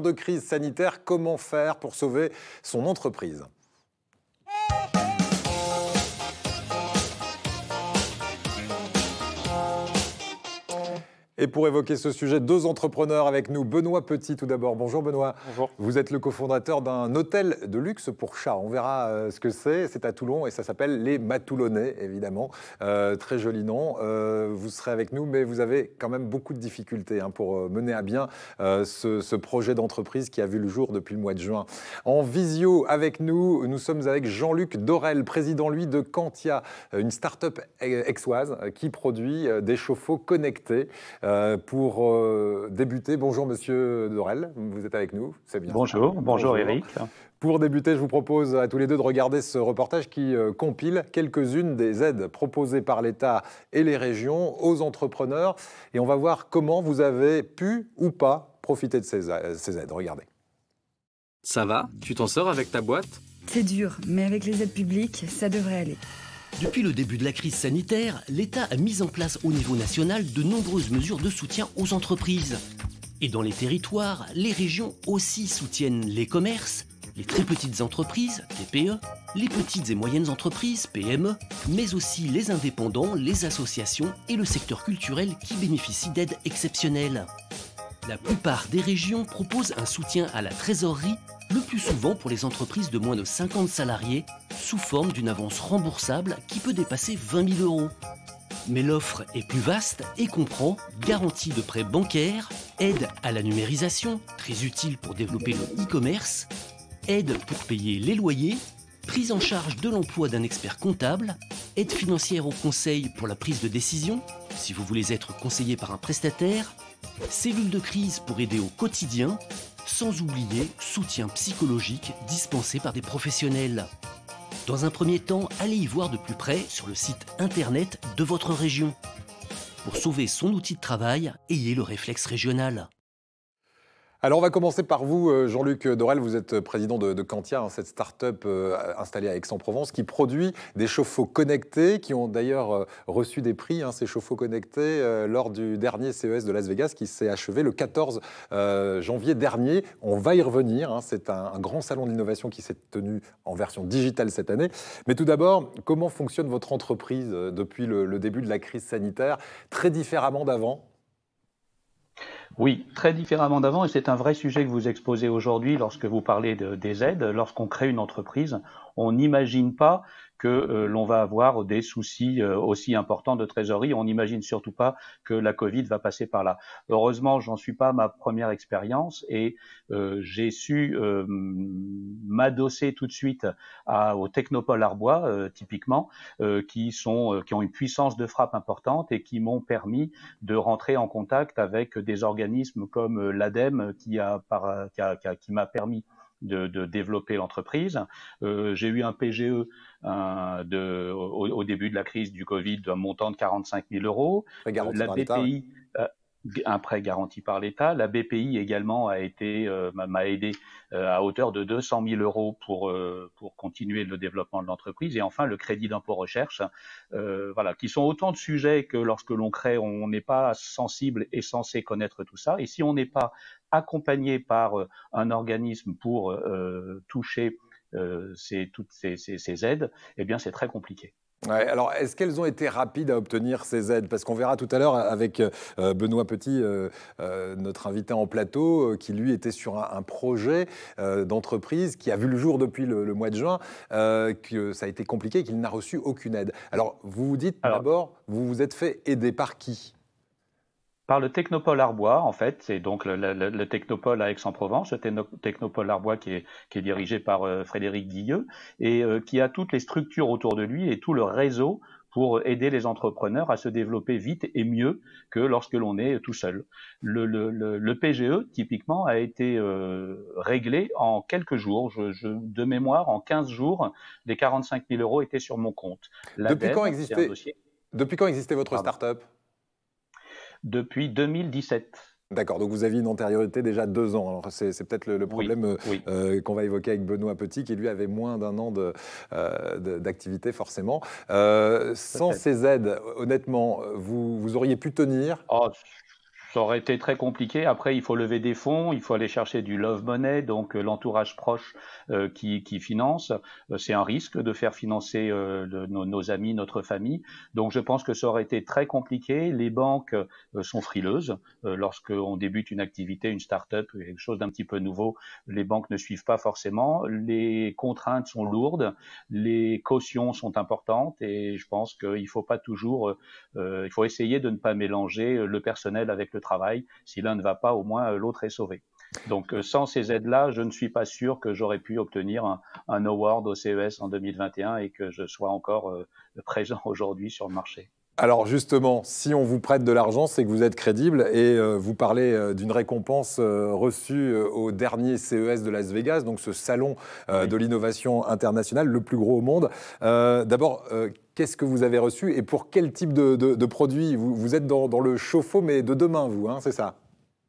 de crise sanitaire, comment faire pour sauver son entreprise eh, Et pour évoquer ce sujet, deux entrepreneurs avec nous. Benoît Petit, tout d'abord. Bonjour Benoît. Bonjour. Vous êtes le cofondateur d'un hôtel de luxe pour chats. On verra euh, ce que c'est. C'est à Toulon et ça s'appelle Les Matoulonnais, évidemment. Euh, très joli nom. Euh, vous serez avec nous, mais vous avez quand même beaucoup de difficultés hein, pour mener à bien ce, projet d'entreprise qui a vu le jour depuis le mois de juin. En visio avec nous, nous sommes avec Jean-Luc Dorel, président, lui, de Cantia, une start-up aixoise e-, qui produit des chauffe-eau connectés. Euh, pour euh, débuter, bonjour Monsieur Dorel, vous êtes avec nous, c'est bien. Bonjour, bonjour, Eric. Pour débuter, je vous propose à tous les deux de regarder ce reportage qui euh, compile quelques-unes des aides proposées par l'État et les régions aux entrepreneurs. Et on va voir comment vous avez pu ou pas profiter de ces aides. Regardez. Ça va Tu t'en sors avec ta boîte C'est dur, mais avec les aides publiques, ça devrait aller. Depuis le début de la crise sanitaire, l'État a mis en place au niveau national de nombreuses mesures de soutien aux entreprises. Et dans les territoires, les régions aussi soutiennent les commerces, les très petites entreprises, TPE, les petites et moyennes entreprises, PME, mais aussi les indépendants, les associations et le secteur culturel qui bénéficient d'aides exceptionnelles. La plupart des régions proposent un soutien à la trésorerie, le plus souvent pour les entreprises de moins de 50 salariés, sous forme d'une avance remboursable qui peut dépasser 20 000 euros. Mais l'offre est plus vaste et comprend garantie de prêts bancaires, aide à la numérisation, très utile pour développer le e-commerce, aide pour payer les loyers, prise en charge de l'emploi d'un expert comptable, aide financière au conseil pour la prise de décision, si vous voulez être conseillé par un prestataire, cellules de crise pour aider au quotidien, sans oublier soutien psychologique dispensé par des professionnels. Dans un premier temps, allez y voir de plus près sur le site internet de votre région. Pour sauver son outil de travail, ayez le réflexe régional. Alors, on va commencer par vous, euh, Jean-Luc Dorel. Vous êtes euh, président de, Cantia, hein, cette start-up euh, installée à Aix-en-Provence qui produit des chauffe-eau connectés, qui ont d'ailleurs reçu des prix, hein, ces chauffe-eau connectés, lors du dernier CES de Las Vegas qui s'est achevé le 14 janvier dernier. On va y revenir. Hein. C'est un, grand salon d'innovation qui s'est tenu en version digitale cette année. Mais tout d'abord, comment fonctionne votre entreprise depuis le début de la crise sanitaire Très différemment d'avant oui, très différemment d'avant, et c'est un vrai sujet que vous exposez aujourd'hui lorsque vous parlez des aides. Lorsqu'on crée une entreprise, on n'imagine pas que euh, l'on va avoir des soucis euh, aussi importants de trésorerie. On n'imagine surtout pas que la Covid va passer par là. Heureusement, j'en suis pas ma première expérience et euh, j'ai su m'adosser tout de suite à, au Technopole Arbois, typiquement, qui sont qui ont une puissance de frappe importante et qui m'ont permis de rentrer en contact avec des organismes comme l'ADEME qui, a, qui m'a permis de, développer l'entreprise. Euh, j'ai eu un PGE de, au, début de la crise du Covid d'un montant de 45 000 euros. La BPI, euh, un prêt garanti par l'État. La BPI également a été euh, m'a aidé à hauteur de 200 000 euros pour pour continuer le développement de l'entreprise. Et enfin le crédit d'impôt recherche, voilà, qui sont autant de sujets que lorsque l'on crée, on n'est pas sensible et censé connaître tout ça. Et si on n'est pas accompagné par euh, un organisme pour euh, euh, toucher ces, toutes ces, ces, aides, eh bien c'est très compliqué. alors, est-ce qu'elles ont été rapides à obtenir ces aides Parce qu'on verra tout à l'heure avec Benoît Petit, notre invité en plateau, qui lui était sur un, projet d'entreprise qui a vu le jour depuis le, le mois de juin, que ça a été compliqué, qu'il n'a reçu aucune aide. Alors, vous vous dites d'abord, vous vous êtes fait aider par qui par le Technopole Arbois, en fait, c'est donc le, le, Technopole à Aix-en-Provence, le Technopole Arbois qui est, dirigé par euh, Frédéric Guilleux et euh, qui a toutes les structures autour de lui et tout le réseau pour aider les entrepreneurs à se développer vite et mieux que lorsque l'on est tout seul. Le, PGE, e, typiquement, a été euh, réglé en quelques jours. de mémoire, en 15 jours, les 45 000 euros étaient sur mon compte. Depuis, quand existait, Depuis quand existait votre start-up depuis 2017. D'accord, donc vous avez une antériorité déjà deux ans. Alors c'est, peut-être le, problème euh, euh, qu'on va évoquer avec Benoît Petit, qui lui avait moins d'un an euh, d'activité forcément. sans ces aides, honnêtement, vous, vous auriez pu tenir oh, ça aurait été très compliqué. Après, il faut lever des fonds, il faut aller chercher du love money, donc euh, l'entourage proche euh, qui, qui, finance. Euh, c'est un risque de faire financer nos, amis, notre famille. Donc, je pense que ça aurait été très compliqué. Les banques sont frileuses. Lorsqu'on débute une activité, une start-up, quelque chose d'un petit peu nouveau, les banques ne suivent pas forcément. Les contraintes sont lourdes, les cautions sont importantes et je pense qu'il faut pas toujours, il faut essayer de ne pas mélanger le personnel avec le travail. Si l'un ne va pas, au moins euh, l'autre est sauvé. Donc euh, sans ces aides-là, je ne suis pas sûr que j'aurais pu obtenir un, award au CES en 2021 et que je sois encore euh, présent aujourd'hui sur le marché. Alors justement, si on vous prête de l'argent, c'est que vous êtes crédible et euh, vous parlez euh, d'une récompense euh, reçue au dernier CES de Las Vegas, donc ce salon de l'innovation internationale, le plus gros au monde. D'abord, qu'est-ce que vous avez reçu et pour quel type de, produit vous, êtes dans, le chauffe-eau, mais de demain, vous, hein, c'est ça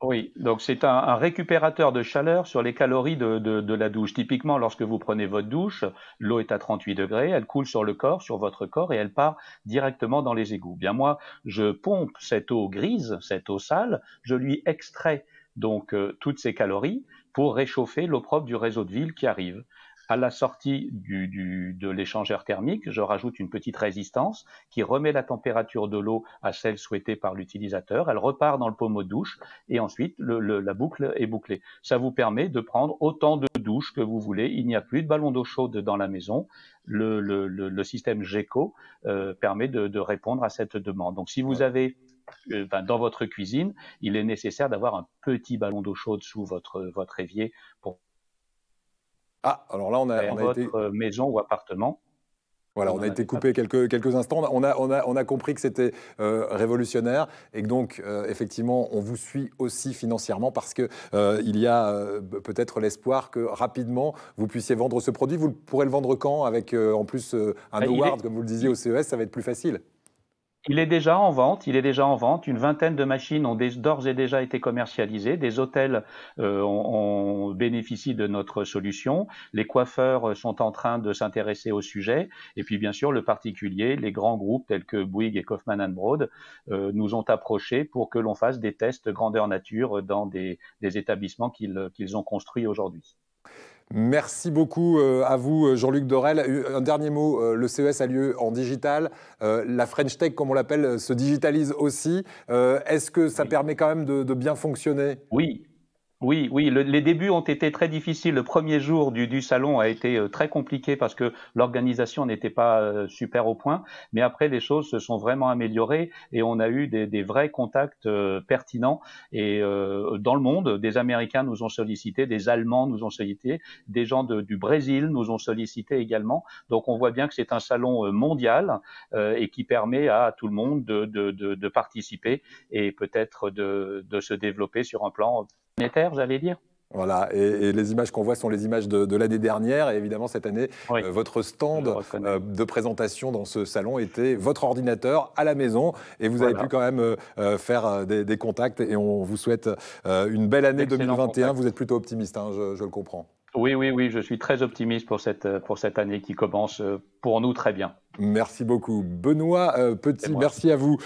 oui, donc c'est un, récupérateur de chaleur sur les calories de, la douche. Typiquement, lorsque vous prenez votre douche, l'eau est à 38 degrés, elle coule sur le corps, sur votre corps, et elle part directement dans les égouts. Bien moi, je pompe cette eau grise, cette eau sale, je lui extrais donc euh, toutes ces calories pour réchauffer l'eau propre du réseau de ville qui arrive à la sortie du, du, de l'échangeur thermique, je rajoute une petite résistance qui remet la température de l'eau à celle souhaitée par l'utilisateur. Elle repart dans le pommeau de douche et ensuite le, la boucle est bouclée. Ça vous permet de prendre autant de douches que vous voulez. Il n'y a plus de ballon d'eau chaude dans la maison. Le, le système GECO euh, permet de, de, répondre à cette demande. Donc si vous avez euh, ben, dans votre cuisine, il est nécessaire d'avoir un petit ballon d'eau chaude sous votre, votre évier pour ah, alors là, on a, été... Euh, maison ou appartement. Voilà, on a été coupé quelques, quelques instants. On a, on a, compris que c'était euh, révolutionnaire et que donc, euh, effectivement, on vous suit aussi financièrement parce qu'il il y a peut-être l'espoir que rapidement, vous puissiez vendre ce produit. Vous pourrez le vendre quand Avec en plus un bah, award, comme vous le disiez, au CES, ça va être plus facile. Il est déjà en vente, il est déjà en vente. Une vingtaine de machines ont d'ores et déjà été commercialisées. Des hôtels euh, ont, ont de notre solution. Les coiffeurs euh, sont en train de s'intéresser au sujet. Et puis bien sûr, le particulier, les grands groupes tels que Bouygues et Kaufman Broad euh, nous ont approchés pour que l'on fasse des tests grandeur nature dans des, établissements qu'ils ont construits aujourd'hui. Merci beaucoup euh, à vous, euh, Jean-Luc Dorel. Euh, un dernier mot, le CES a lieu en digital. La French Tech, comme on l'appelle, se digitalise aussi. Est-ce que ça permet quand même de bien fonctionner Oui, oui, oui, les débuts ont été très difficiles. Le premier jour du, salon a été euh, très compliqué parce que l'organisation n'était pas euh, super au point. Mais après, les choses se sont vraiment améliorées et on a eu des, vrais contacts euh, pertinents. Et dans le monde, des Américains nous ont sollicités, des Allemands nous ont sollicités, des gens du Brésil nous ont sollicités également. Donc on voit bien que c'est un salon mondial et qui permet à tout le monde de participer et peut-être de se développer sur un plan planétaire, j'allais dire. Voilà, et, les images qu'on voit sont les images de, l'année dernière. Et évidemment, cette année, euh, votre stand euh, de présentation dans ce salon était votre ordinateur à la maison. Et vous avez pu quand même euh, faire des, contacts. Et on vous souhaite une belle année 2021. Vous êtes plutôt optimiste, hein, je, je le comprends. Oui, oui, oui, je suis très optimiste pour cette, pour cette année qui commence pour nous très bien. Merci beaucoup. Benoît Petit, merci à vous